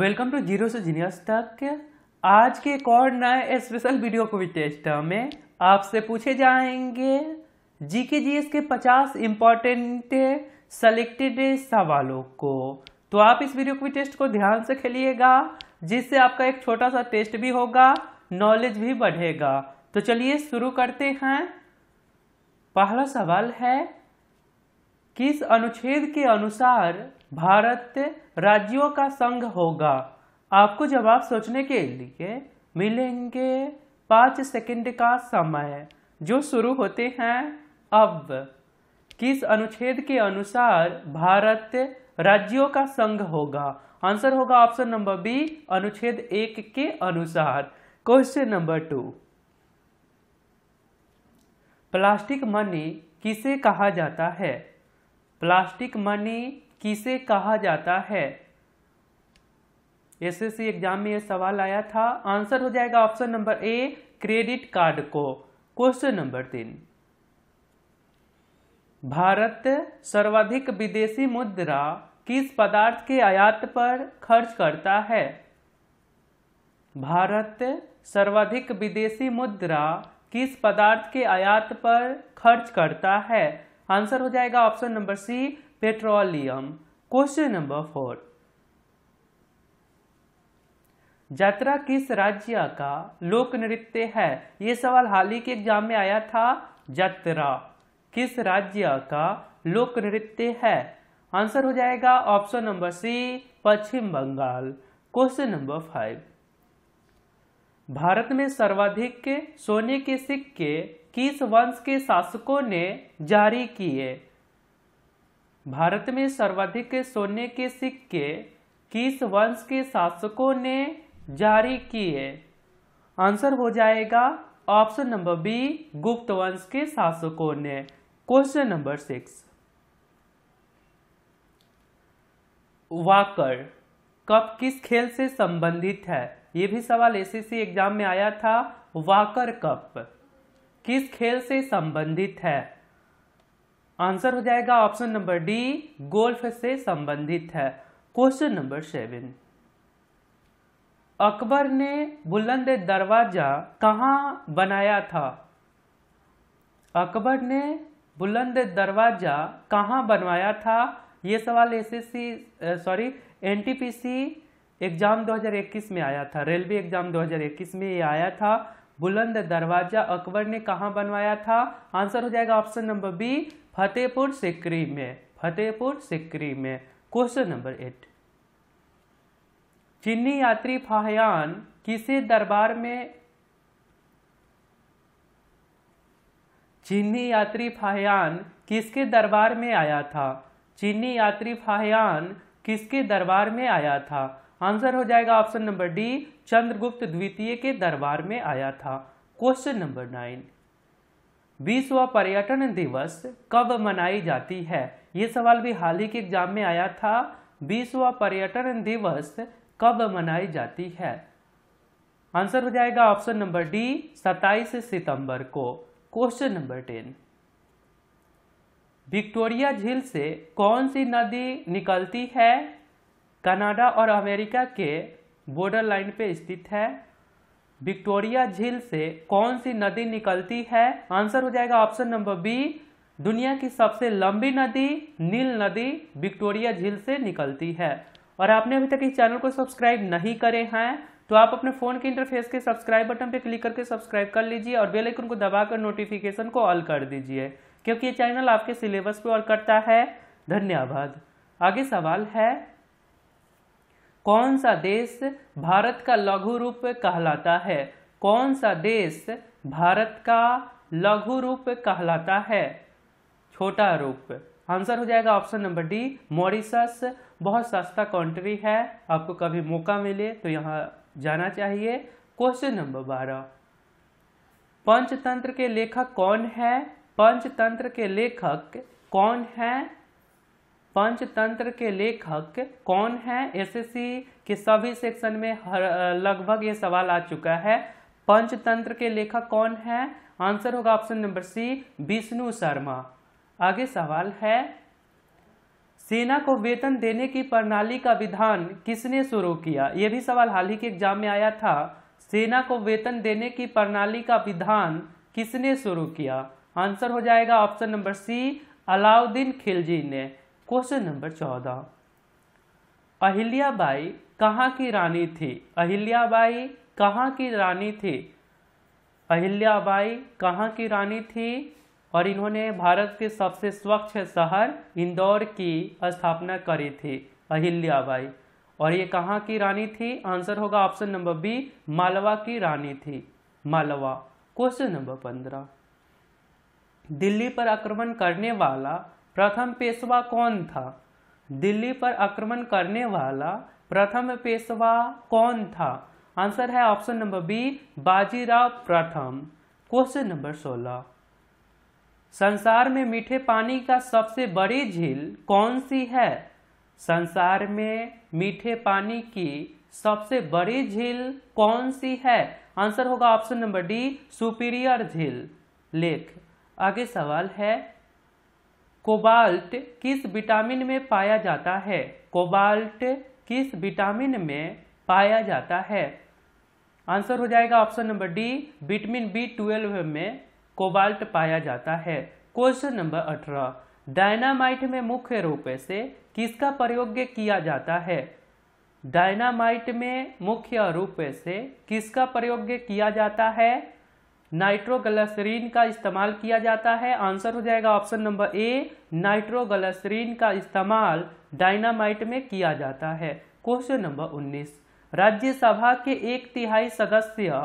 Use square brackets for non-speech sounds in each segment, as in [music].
welcome to zero से genius तक आज के एक और नए स्पेशल वीडियो को टेस्ट में आपसे पूछे जाएंगे जीके जीएस जी के पचास इंपॉर्टेंट सेलेक्टेड सवालों को तो आप इस वीडियो को टेस्ट को ध्यान से खेलिएगा जिससे आपका एक छोटा सा टेस्ट भी होगा नॉलेज भी बढ़ेगा तो चलिए शुरू करते हैं पहला सवाल है किस अनुच्छेद के अनुसार भारत राज्यों का संघ होगा आपको जवाब सोचने के लिए मिलेंगे पाँच सेकंड का समय जो शुरू होते हैं अब किस अनुच्छेद के अनुसार भारत राज्यों का संघ होगा आंसर होगा ऑप्शन नंबर बी अनुच्छेद एक के अनुसार question number two plastic money किसे कहा जाता है प्लास्टिक मनी किसे कहा जाता है एसएससी एग्जाम में यह सवाल आया था आंसर हो जाएगा option number A credit card को क्वेश्चन नंबर तीन भारत सर्वाधिक विदेशी मुद्रा किस पदार्थ के आयात पर खर्च करता है भारत सर्वाधिक विदेशी मुद्रा किस पदार्थ के आयात पर खर्च करता है आंसर हो जाएगा option number C petroleum question number four Jatra किस राज्य का लोक नृत्य है ये सवाल हाल ही के एग्जाम में आया था जात्रा किस राज्य का लोक नृत्य है आंसर हो जाएगा option number C Paschim Bengal question number five Bharat में सर्वाधिक सोने के सिक्के किस वंश के शासकों ने जारी किए भारत में सर्वाधिक सोने के सिक्के किस वंश के शासकों ने जारी किए आंसर हो जाएगा ऑप्शन नंबर बी गुप्त वंश के शासकों ने question number six Walker Cup किस खेल से संबंधित है ये भी सवाल एसीसी एग्जाम में आया था वाकर कप किस खेल से संबंधित है आंसर हो जाएगा ऑप्शन नंबर डी गोल्फ से संबंधित है क्वेश्चन नंबर सेवन अकबर ने बुलंद दरवाजा कहाँ बनाया था अकबर ने बुलंद दरवाजा कहाँ बनवाया था ये सवाल एसएससी सॉरी एनटीपीसी एग्जाम 2021 में आया था रेलवे एग्जाम 2021 में ये आया था बुलंद दरवाजा अकबर ने कहाँ बनवाया था आंसर हो जाएगा option number B Fatehpur Sikri में फतेहपुर सिकरी में क्वेश्चन नंबर एट चीनी यात्री फाहयान किसे दरबार में चीनी यात्री फाहयान किसके दरबार में आया था चीनी यात्री फाहयान किसके दरबार में आया था आंसर हो जाएगा ऑप्शन नंबर डी चंद्रगुप्त द्वितीय के दरबार में आया था क्वेश्चन नंबर नाइन विश्व पर्यटन दिवस कब मनाई जाती है ये सवाल भी हाल ही के एग्जाम में आया था विश्व पर्यटन दिवस कब मनाई जाती है आंसर हो जाएगा ऑप्शन नंबर डी 27 सितंबर को क्वेश्चन नंबर टेन विक्टोरिया झील से कौन सी नदी निकलती है कनाडा और अमेरिका के बॉर्डर लाइन पे स्थित है विक्टोरिया झील से कौन सी नदी निकलती है आंसर हो जाएगा ऑप्शन नंबर बी दुनिया की सबसे लंबी नदी नील नदी विक्टोरिया झील से निकलती है और आपने अभी तक इस चैनल को सब्सक्राइब नहीं करे हैं तो आप अपने फोन के इंटरफेस के सब्सक्राइब बटन पर क्लिक करके सब्सक्राइब कर लीजिए और बेल आइकन को दबाकर नोटिफिकेशन को ऑल कर दीजिए क्योंकि ये चैनल आपके सिलेबस पर और करता है धन्यवाद आगे सवाल है कौन सा देश भारत का लघु रूप कहलाता है कौन सा देश भारत का लघु रूप कहलाता है छोटा रूप आंसर हो जाएगा ऑप्शन नंबर डी मॉरिशस बहुत सस्ता कंट्री है आपको कभी मौका मिले तो यहाँ जाना चाहिए क्वेश्चन नंबर बारह पंचतंत्र के लेखक कौन है पंचतंत्र के लेखक कौन है पंचतंत्र के लेखक कौन है एसएससी के सभी सेक्शन में हर लगभग ये सवाल आ चुका है पंचतंत्र के लेखक कौन है आंसर होगा option number C Vishnu Sharma आगे सवाल है सेना को वेतन देने की प्रणाली का विधान किसने शुरू किया यह भी सवाल हाल ही के एग्जाम में आया था सेना को वेतन देने की प्रणाली का विधान किसने शुरू किया आंसर हो जाएगा option number C Alauddin Khilji ने क्वेश्चन नंबर चौदह अहिल्याबाई कहाँ की रानी थी अहिल्याबाई कहाँ की रानी थी अहिल्याबाई कहाँ की रानी थी और इन्होंने भारत के सबसे स्वच्छ शहर इंदौर की स्थापना करी थी अहिल्याबाई और ये कहाँ की रानी थी आंसर होगा ऑप्शन नंबर बी मालवा की रानी थी मालवा क्वेश्चन नंबर पंद्रह दिल्ली पर आक्रमण करने वाला प्रथम पेशवा कौन था दिल्ली पर आक्रमण करने वाला प्रथम पेशवा कौन था आंसर है ऑप्शन नंबर बी बाजीराव प्रथम क्वेश्चन नंबर सोलह संसार में मीठे पानी का सबसे बड़ी झील कौन सी है संसार में मीठे पानी की सबसे बड़ी झील कौन सी है आंसर होगा ऑप्शन नंबर डी सुपीरियर झील लेख आगे सवाल है कोबाल्ट किस विटामिन में पाया जाता है कोबाल्ट किस विटामिन में पाया जाता है आंसर हो जाएगा option number D vitamin B twelve में कोबाल्ट पाया जाता है क्वेश्चन नंबर अठारह डायनामाइट में मुख्य रूप से किसका प्रयोग किया जाता है डायनामाइट में मुख्य रूप से किसका प्रयोग किया जाता है नाइट्रोगलासरीन का इस्तेमाल किया जाता है आंसर हो जाएगा ऑप्शन नंबर ए नाइट्रोगलासरीन का इस्तेमाल डायनामाइट में किया जाता है क्वेश्चन नंबर 19 राज्यसभा के एक तिहाई सदस्य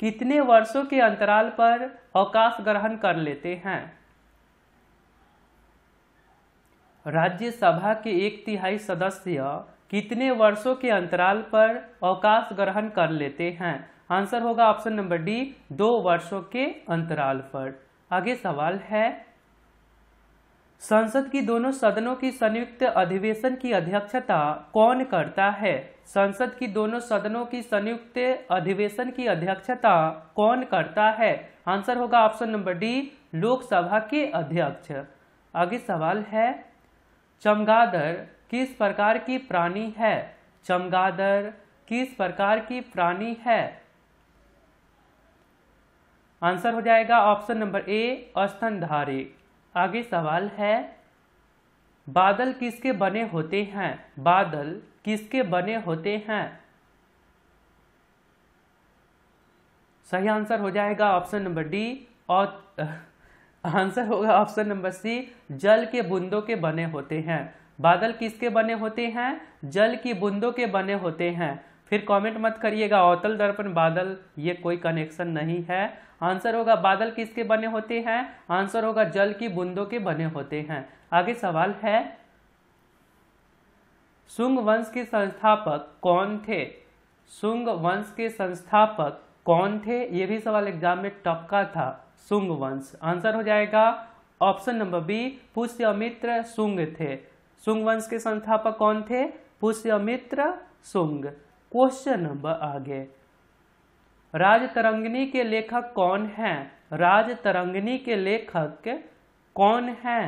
कितने वर्षों के अंतराल पर अवकाश ग्रहण कर लेते हैं राज्यसभा के एक तिहाई सदस्य कितने वर्षों के अंतराल पर अवकाश ग्रहण कर लेते हैं आंसर होगा ऑप्शन नंबर डी दो वर्षों के अंतराल पर आगे सवाल है संसद की दोनों सदनों की संयुक्त अधिवेशन की अध्यक्षता कौन करता है संसद की दोनों सदनों की संयुक्त अधिवेशन की अध्यक्षता कौन करता है आंसर होगा ऑप्शन नंबर डी लोकसभा के अध्यक्ष आगे सवाल है चमगादड़ किस प्रकार की प्राणी है चमगादड़ किस प्रकार की प्राणी है आंसर हो जाएगा ऑप्शन नंबर ए स्तनधारी आगे सवाल है बादल किसके बने होते हैं बादल किसके बने होते हैं सही आंसर हो जाएगा ऑप्शन नंबर डी और [laughs] आंसर होगा ऑप्शन नंबर सी जल के बूंदों के बने होते हैं बादल किसके बने होते हैं जल की बूंदों के बने होते हैं फिर कमेंट मत करिएगा अवतल दर्पण बादल ये कोई कनेक्शन नहीं है आंसर होगा बादल किसके बने होते हैं आंसर होगा जल की बूंदों के बने होते हैं आगे सवाल है सुंग वंश के संस्थापक कौन थे सुंग वंश के संस्थापक कौन थे ये भी सवाल एग्जाम में टपका था सुंग वंश आंसर हो जाएगा option number B Pushyamitra Sunga थे सुंग वंश के संस्थापक कौन थे Pushyamitra Shunga question number आगे राज तरंगनी के लेखक कौन हैं राज तरंगनी के लेखक कौन हैं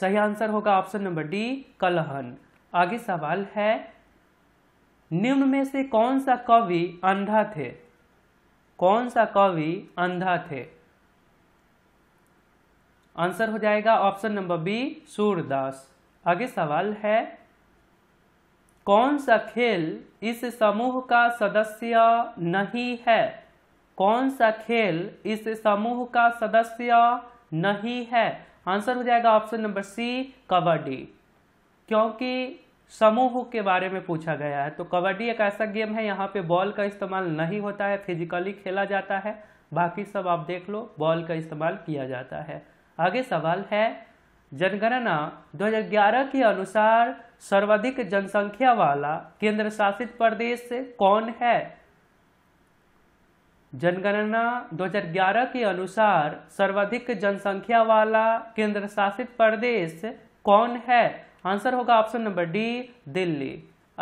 सही आंसर होगा ऑप्शन नंबर डी कलहन आगे सवाल है निम्न में से कौन सा कवि अंधा थे कौन सा कवि अंधा थे आंसर हो जाएगा ऑप्शन नंबर बी सूरदास आगे सवाल है कौन सा खेल इस समूह का सदस्य नहीं है कौन सा खेल इस समूह का सदस्य नहीं है आंसर हो जाएगा ऑप्शन नंबर सी कबड्डी क्योंकि समूह के बारे में पूछा गया है तो कबड्डी एक ऐसा गेम है यहाँ पे बॉल का इस्तेमाल नहीं होता है फिजिकली खेला जाता है बाकी सब आप देख लो बॉल का इस्तेमाल किया जाता है आगे सवाल है जनगणना 2011 के अनुसार सर्वाधिक जनसंख्या वाला केंद्र शासित प्रदेश कौन है जनगणना 2011 के अनुसार सर्वाधिक जनसंख्या वाला केंद्र शासित प्रदेश कौन है आंसर होगा ऑप्शन नंबर डी दिल्ली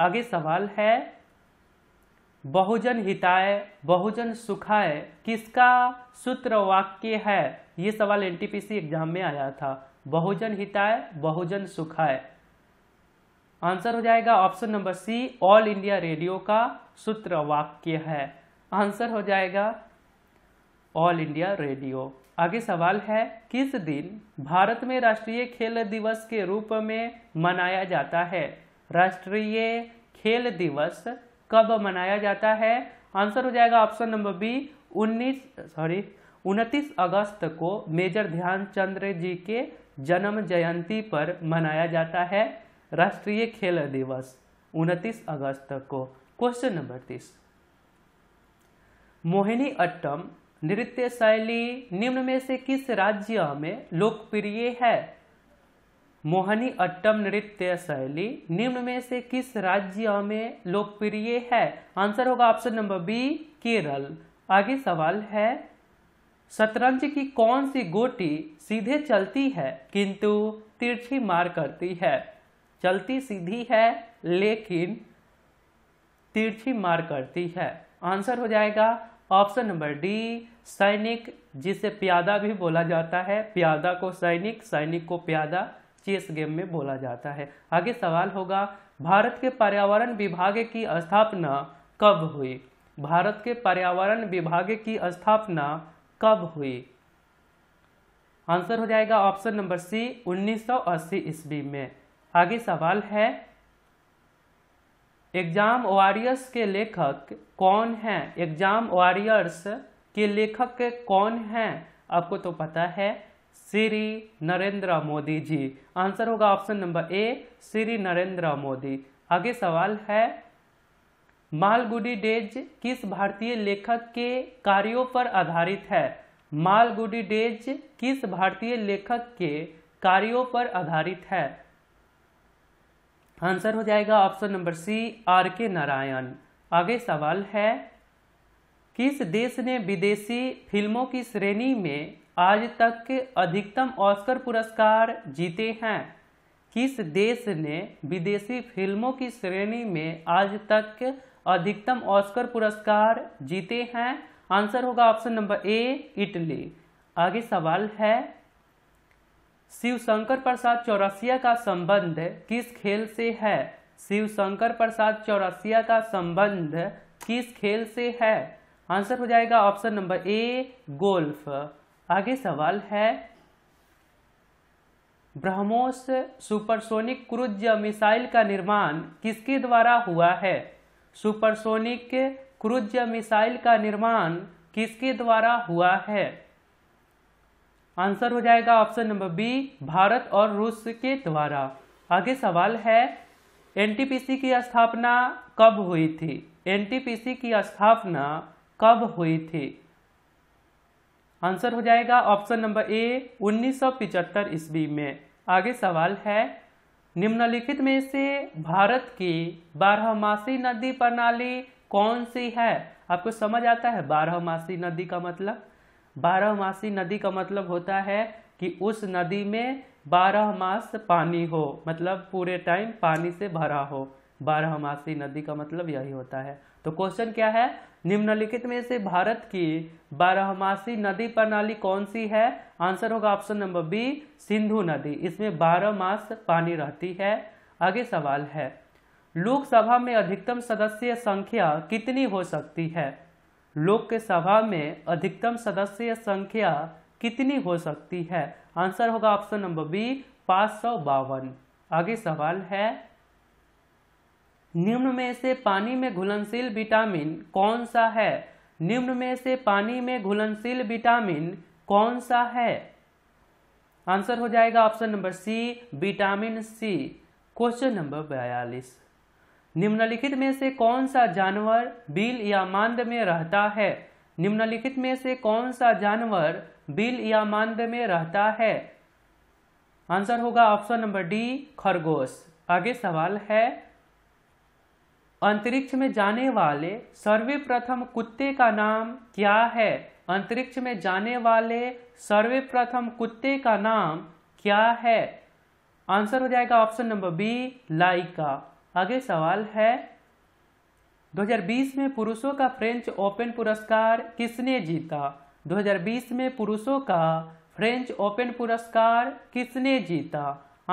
आगे सवाल है बहुजन हिताय बहुजन सुखाय किसका सूत्र वाक्य है ये सवाल एनटीपीसी एग्जाम में आया था बहुजन हिताय बहुजन सुखाय आंसर हो जाएगा option number C All India Radio का सूत्र वाक्य है आंसर हो जाएगा ऑल इंडिया रेडियो आगे सवाल है किस दिन भारत में राष्ट्रीय खेल दिवस के रूप में मनाया जाता है राष्ट्रीय खेल दिवस कब मनाया जाता है आंसर हो जाएगा ऑप्शन नंबर बी 19 सॉरी 29 अगस्त को मेजर ध्यानचंद्र जी के जन्म जयंती पर मनाया जाता है राष्ट्रीय खेल दिवस 29 अगस्त को क्वेश्चन नंबर तीस मोहिनी अट्टम नृत्य शैली निम्न में से किस राज्य में लोकप्रिय है मोहनी अट्टम नृत्य शैली निम्न में से किस राज्य में लोकप्रिय है आंसर होगा ऑप्शन नंबर बी केरल आगे सवाल है शतरंज की कौन सी गोटी सीधे चलती है किंतु तिरछी मार करती है चलती सीधी है लेकिन तिरछी मार करती है आंसर हो जाएगा ऑप्शन नंबर डी सैनिक जिसे प्यादा भी बोला जाता है प्यादा को सैनिक सैनिक को प्यादा चेस गेम में बोला जाता है आगे सवाल होगा भारत के पर्यावरण विभाग की स्थापना कब हुई भारत के पर्यावरण विभाग की स्थापना कब हुई आंसर हो जाएगा ऑप्शन नंबर सी 1980 ईस्वी में आगे सवाल है एग्जाम वॉरियर्स के लेखक कौन हैं एग्जाम वॉरियर्स के लेखक कौन हैं आपको तो पता है श्री नरेंद्र मोदी जी आंसर होगा option number A Shri Narendra Modi आगे सवाल है मालगुडी डेज किस भारतीय लेखक के कार्यों पर आधारित है मालगुडी डेज किस भारतीय लेखक के कार्यों पर आधारित है आंसर हो जाएगा ऑप्शन नंबर सी आर के नारायण आगे सवाल है किस देश ने विदेशी फिल्मों की श्रेणी में आज तक के अधिकतम ऑस्कर पुरस्कार जीते हैं किस देश ने विदेशी फिल्मों की श्रेणी में आज तक अधिकतम ऑस्कर पुरस्कार जीते हैं आंसर होगा ऑप्शन नंबर ए इटली आगे सवाल है शिव शंकर प्रसाद चौरसिया का संबंध किस खेल से है शिव शंकर प्रसाद चौरसिया का संबंध किस खेल से है आंसर हो जाएगा ऑप्शन नंबर ए गोल्फ आगे सवाल है ब्रह्मोस सुपरसोनिक क्रूज मिसाइल का निर्माण किसके द्वारा हुआ है सुपरसोनिक क्रूज मिसाइल का निर्माण किसके द्वारा हुआ है आंसर हो जाएगा ऑप्शन नंबर बी भारत और रूस के द्वारा आगे सवाल है एनटीपीसी की स्थापना कब हुई थी एनटीपीसी की स्थापना कब हुई थी आंसर हो जाएगा ऑप्शन नंबर ए 1975 ईस्वी में आगे सवाल है निम्नलिखित में से भारत की बारहमासी नदी प्रणाली कौन सी है आपको समझ आता है बारहमासी नदी का मतलब बारहमासी नदी का मतलब होता है कि उस नदी में बारह मास पानी हो मतलब पूरे टाइम पानी से भरा हो बारहमासी नदी का मतलब यही होता है तो क्वेश्चन क्या है निम्नलिखित में से भारत की बारहमासी नदी प्रणाली कौन सी है आंसर होगा ऑप्शन नंबर बी सिंधु नदी इसमें बारह मास पानी रहती है आगे सवाल है लोकसभा में अधिकतम सदस्य संख्या कितनी हो सकती है लोक सभा में अधिकतम सदस्य संख्या कितनी हो सकती है आंसर होगा ऑप्शन नंबर बी पाँच आगे सवाल है निम्न में से पानी में घुलनशील विटामिन कौन सा है निम्न में से पानी में घुलनशील विटामिन कौन सा है आंसर हो जाएगा option number C vitamin C question number बयालीस निम्नलिखित में से कौन सा जानवर बिल या मांद में रहता है निम्नलिखित में से कौन सा जानवर बिल या मांद में रहता है आंसर होगा ऑप्शन नंबर डी खरगोश आगे सवाल है अंतरिक्ष में जाने वाले सर्वप्रथम कुत्ते का नाम क्या है अंतरिक्ष में जाने वाले सर्वप्रथम कुत्ते का नाम क्या है आंसर हो जाएगा ऑप्शन नंबर बी लाइका आगे सवाल है 2020 में पुरुषों का फ्रेंच ओपन पुरस्कार किसने जीता 2020 में पुरुषों का फ्रेंच ओपन पुरस्कार किसने जीता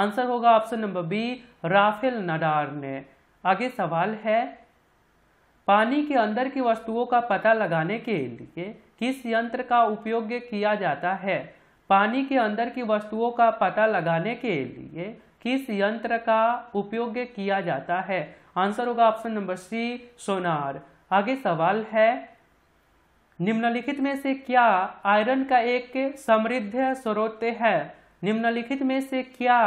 आंसर होगा option number B Rafael Nadal ने आगे सवाल है पानी के अंदर की वस्तुओं का पता लगाने के लिए किस यंत्र का उपयोग किया जाता है पानी के अंदर की वस्तुओं का पता लगाने के लिए किस यंत्र का उपयोग किया जाता है आंसर होगा ऑप्शन नंबर सी सोनार आगे सवाल है निम्नलिखित में से क्या आयरन का एक समृद्ध स्रोत है निम्नलिखित में से क्या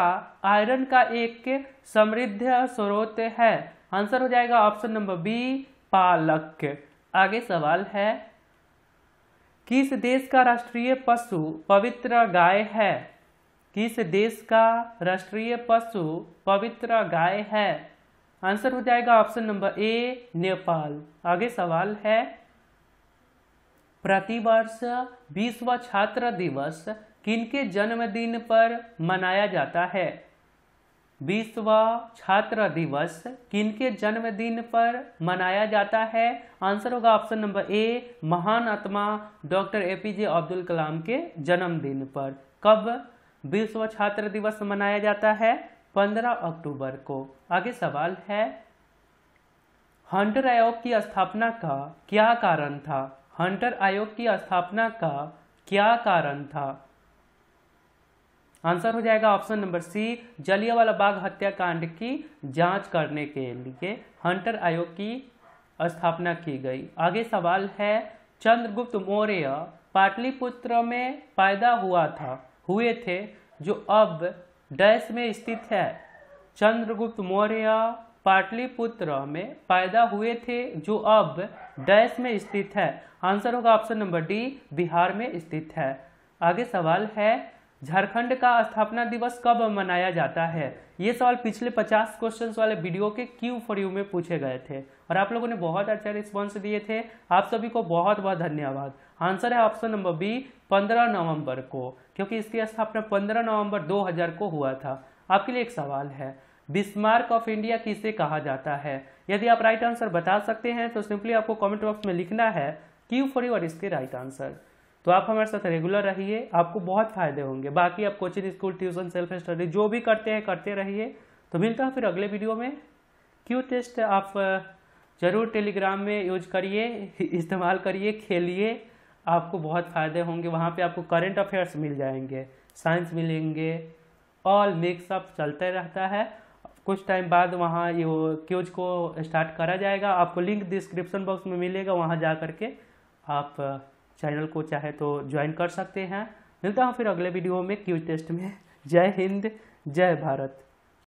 आयरन का एक समृद्ध स्रोत है आंसर हो जाएगा ऑप्शन नंबर बी पालक आगे सवाल है किस देश का राष्ट्रीय पशु पवित्र गाय है किस देश का राष्ट्रीय पशु पवित्र गाय है आंसर हो जाएगा ऑप्शन नंबर ए नेपाल आगे सवाल है प्रतिवर्ष विश्व छात्र दिवस किनके जन्मदिन पर मनाया जाता है विश्व छात्र दिवस किनके जन्मदिन पर मनाया जाता है आंसर होगा ऑप्शन नंबर ए महान आत्मा डॉक्टर एपीजे अब्दुल कलाम के जन्मदिन पर कब विश्व छात्र दिवस मनाया जाता है 15 अक्टूबर को आगे सवाल है हंटर आयोग की स्थापना का क्या कारण था हंटर आयोग की स्थापना का क्या कारण था आंसर हो जाएगा option number C Jallianwala Bagh हत्याकांड की जांच करने के लिए हंटर आयोग की स्थापना की गई आगे सवाल है चंद्रगुप्त मौर्य पाटलिपुत्र में पैदा हुआ था हुए थे जो अब डैश में स्थित है चंद्रगुप्त मौर्य पाटलिपुत्र में पैदा हुए थे जो अब डैश में स्थित है आंसर होगा ऑप्शन नंबर डी बिहार में स्थित है आगे सवाल है झारखंड का स्थापना दिवस कब मनाया जाता है ये सवाल पिछले 50 क्वेश्चंस वाले वीडियो के क्यू फॉर यू में पूछे गए थे और आप लोगों ने बहुत अच्छा रिस्पांस दिए थे आप सभी को बहुत बहुत धन्यवाद आंसर है ऑप्शन नंबर बी 15 नवंबर को क्योंकि इसकी स्थापना 15 नवंबर 2000 को हुआ था आपके लिए एक सवाल है बिस्मार्क ऑफ इंडिया किसे कहा जाता है यदि आप राइट आंसर बता सकते हैं तो सिंपली आपको कमेंट बॉक्स में लिखना है क्यू फॉर यू और इसके राइट आंसर तो आप हमारे साथ रेगुलर रहिए आपको बहुत फायदे होंगे बाकी आप coaching school tuition self study जो भी करते हैं करते रहिए तो मिलता है फिर अगले वीडियो में क्यू टेस्ट आप जरूर टेलीग्राम में यूज करिए इस्तेमाल करिए खेलिए आपको बहुत फ़ायदे होंगे वहाँ पे आपको करंट अफेयर्स मिल जाएंगे साइंस मिलेंगे ऑल मिक्सअप चलते रहता है कुछ टाइम बाद वहाँ ये क्यूज को स्टार्ट करा जाएगा आपको लिंक डिस्क्रिप्शन बॉक्स में मिलेगा वहाँ जा कर के आप चैनल uh, को चाहे तो ज्वाइन कर सकते हैं मिलता हूँ फिर अगले वीडियो में क्यूज टेस्ट में जय हिंद जय भारत